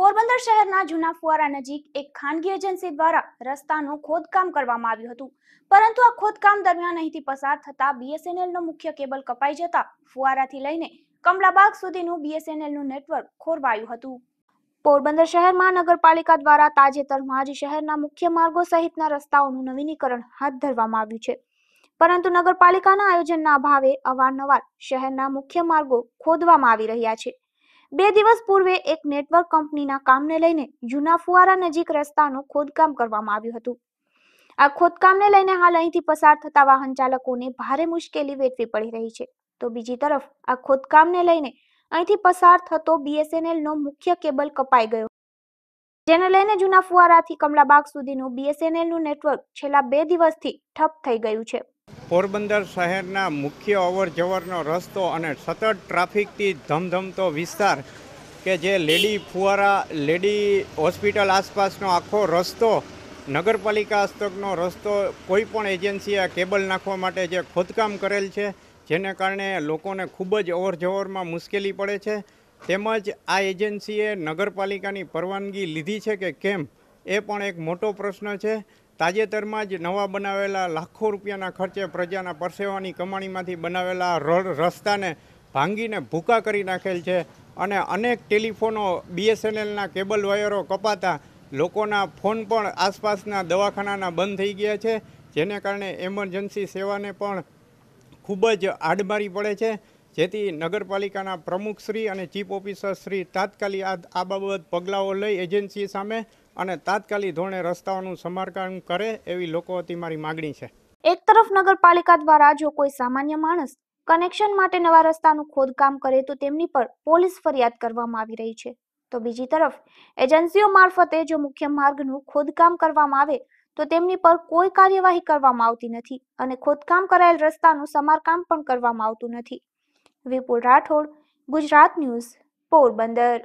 પોરબંદર શહેરના જૂના ફુવારા નજીક એક ખાનગી એજન્સી દ્વારા રસ્તાનું ખોદકામ કરવામાં આવ્યું હતું પરંતુ આ ખોદકામ દરમિયાન અહીંથી પસાર થતા બીએસએનએલનો મુખ્ય કેબલ કપાઈ જતા ફુવારાથી લઈને કમલાબાગ સુધીનું બીએસએનએલનું નેટવર્ક ખોરવાયું હતું પોરબંદર શહેરમાં નગરપાલિકા દ્વારા તાજેતરમાં જ શહેરના મુખ્ય માર્ગો સહિતના રસ્તાઓનું નવીનીકરણ હાથ ધરવામાં આવ્યું છે પરંતુ નગરપાલિકાના આયોજનના અભાવે અવારનવાર શહેરના મુખ્ય માર્ગો ખોદવામાં આવી રહ્યા છે બે દિવસ પૂર્વે એક નેટવર્ક કંપનીના કામને લઈને જૂના ફુવારા નજીક રસ્તાનું ખોદકામ કરવામાં આવ્યું હતું આ ખોદકામને લઈને હાલ અહીંથી પસાર થતા વાહન ચાલકોને ભારે મુશ્કેલી વેઠવી પડી રહી છે તો બીજી તરફ આ ખોદકામને લઈને અહીંથી પસાર થતો બીએસએનએલ નો મુખ્ય કેબલ કપાઈ ગયો જેને લઈને જૂના ફુવારાથી કમલાબાગ સુધીનું બીએસએનએલનું નેટવર્ક છેલ્લા બે દિવસથી ઠપ થઈ ગયું છે પોરબંદર શહેરના મુખ્ય અવરજવરનો રસ્તો અને સતત ટ્રાફિકથી ધમધમતો વિસ્તાર કે જે લેડી ફુવારા લેડી હોસ્પિટલ આસપાસનો આખો રસ્તો નગરપાલિકા હસ્તકનો રસ્તો કોઈપણ પણ એજન્સીએ કેબલ નાખવા માટે જે ખોદકામ કરેલ છે જેને કારણે લોકોને ખૂબ જ અવરજવરમાં મુશ્કેલી પડે છે તેમજ આ એજન્સીએ નગરપાલિકાની પરવાનગી લીધી છે કે કેમ એ પણ એક મોટો પ્રશ્ન છે તાજેતરમાં જ નવા બનાવેલા લાખો રૂપિયાના ખર્ચે પ્રજાના પરસેવાની કમાણીમાંથી બનાવેલા રસ્તાને ભાંગીને ભૂકા કરી નાખેલ છે અને અનેક ટેલિફોનો બીએસએનએલના કેબલ વાયરો કપાતા લોકોના ફોન પણ આસપાસના દવાખાનાના બંધ થઈ ગયા છે જેને કારણે એમરજન્સી સેવાને પણ ખૂબ જ આડમારી પડે છે જેથી નગરપાલિકાના પ્રમુખશ્રી અને ચીફ ઓફિસરશ્રી તાત્કાલિક આ બાબત પગલાઓ લઈ એજન્સી સામે અને તાત્કાલિક ધોરણે રસ્તાઓનું સમારકામ કરે એવી લોકો હતી મારી માગણી છે એક તરફ નગરપાલિકા દ્વારા જો કોઈ સામાન્ય માણસ કનેક્શન માટે નવા રસ્તાનું ખોદકામ કરે તો તેમની પર પોલીસ ફરિયાદ કરવામાં આવી રહી છે તો બીજી તરફ એજન્સીઓ મારફતે જો મુખ્ય માર્ગનું ખોદકામ કરવામાં આવે તો તેમની પર કોઈ કાર્યવાહી કરવામાં આવતી નથી અને ખોદકામ કરાયેલ રસ્તાનું સમારકામ પણ કરવામાં આવતું નથી વિપુલ રાઠોડ ગુજરાત ન્યૂઝ પોરબંદર